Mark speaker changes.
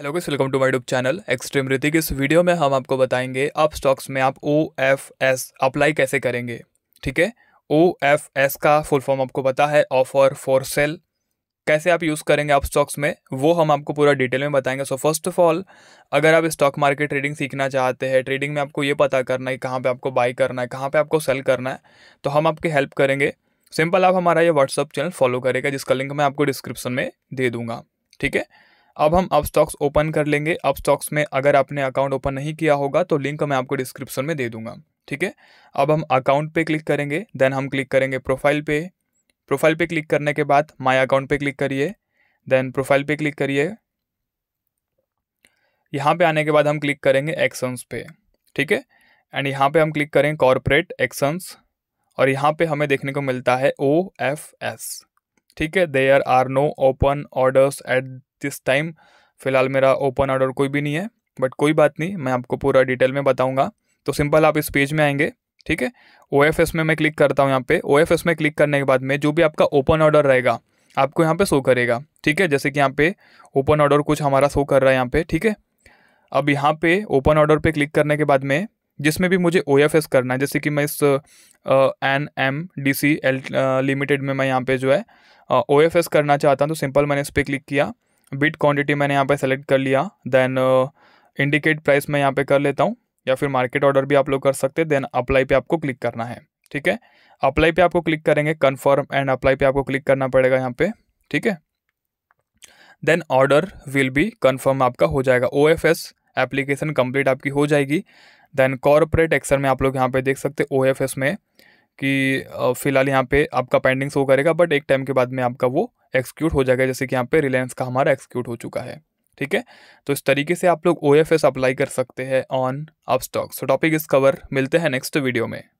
Speaker 1: hello guys welcome to my dub channel extreme Hrithik इस video में हम आपको बताएंगे अप स्टॉक्स में आप ओ एफ एस अप्लाई कैसे करेंगे ठीक है ओ एफ एस का फुल फॉर्म आपको पता है ऑफर फॉर सेल कैसे आप यूज़ करेंगे आप स्टॉक्स में वो हम आपको पूरा डिटेल में बताएंगे सो फर्स्ट ऑफ ऑल अगर आप स्टॉक मार्केट ट्रेडिंग सीखना चाहते हैं ट्रेडिंग में आपको ये पता करना है कहाँ पर आपको बाई करना है कहाँ पर आपको सेल करना है तो हम आपकी हेल्प करेंगे सिंपल आप हमारा ये व्हाट्सअप चैनल फॉलो करेगा जिसका लिंक मैं आपको डिस्क्रिप्शन में दे दूँगा ठीक है अब हम अब स्टॉक्स ओपन कर लेंगे अब स्टॉक्स में अगर आपने अकाउंट ओपन नहीं किया होगा तो लिंक मैं आपको डिस्क्रिप्शन में दे दूंगा ठीक है अब हम अकाउंट पे क्लिक करेंगे देन हम क्लिक करेंगे प्रोफाइल पे प्रोफाइल पे क्लिक करने के बाद माय अकाउंट पे क्लिक करिए देन प्रोफाइल पे क्लिक करिए यहाँ पे आने के बाद हम क्लिक करेंगे एक्शंस पे ठीक है एंड यहाँ पे हम क्लिक करेंगे कॉरपोरेट एक्शंस और यहाँ पे हमें देखने को मिलता है ओ एफ एस ठीक है there are no open orders at this time फ़िलहाल मेरा ओपन ऑर्डर कोई भी नहीं है बट कोई बात नहीं मैं आपको पूरा डिटेल में बताऊँगा तो सिंपल आप इस पेज में आएंगे ठीक है ओ में मैं क्लिक करता हूँ यहाँ पे ओ में क्लिक करने के बाद में जो भी आपका ओपन ऑर्डर रहेगा आपको यहाँ पे शो करेगा ठीक है जैसे कि यहाँ पे ओपन ऑर्डर कुछ हमारा शो कर रहा है यहाँ पे ठीक है अब यहाँ पे ओपन ऑर्डर पे क्लिक करने के बाद में जिसमें भी मुझे ओ करना है जैसे कि मैं इस N M D C L limited में मैं यहाँ पे जो है ओ करना चाहता हूँ तो सिंपल मैंने इस पर क्लिक किया बिट क्वांटिटी मैंने यहाँ पे सेलेक्ट कर लिया देन इंडिकेट प्राइस मैं यहाँ पे कर लेता हूँ या फिर मार्केट ऑर्डर भी आप लोग कर सकते हैं देन अप्लाई पे आपको क्लिक करना है ठीक है अप्लाई पे आपको क्लिक करेंगे कन्फर्म एंड अप्लाई पे आपको क्लिक करना पड़ेगा यहाँ पे ठीक है then order will be confirm आपका हो जाएगा O F S application complete आपकी हो जाएगी देन कॉरपोरेट एक्सर में आप लोग यहाँ पे देख सकते ओ एफ एस में कि फ़िलहाल यहाँ पे आपका पेंडिंग शो करेगा बट एक टाइम के बाद में आपका वो एक्सक्यूट हो जाएगा जैसे कि यहाँ पे रिलायंस का हमारा एक्सक्यूट हो चुका है ठीक है तो इस तरीके से आप लोग ओ अप्लाई कर सकते हैं ऑन अपस्टॉक सो टॉपिक इस कवर मिलते हैं नेक्स्ट वीडियो में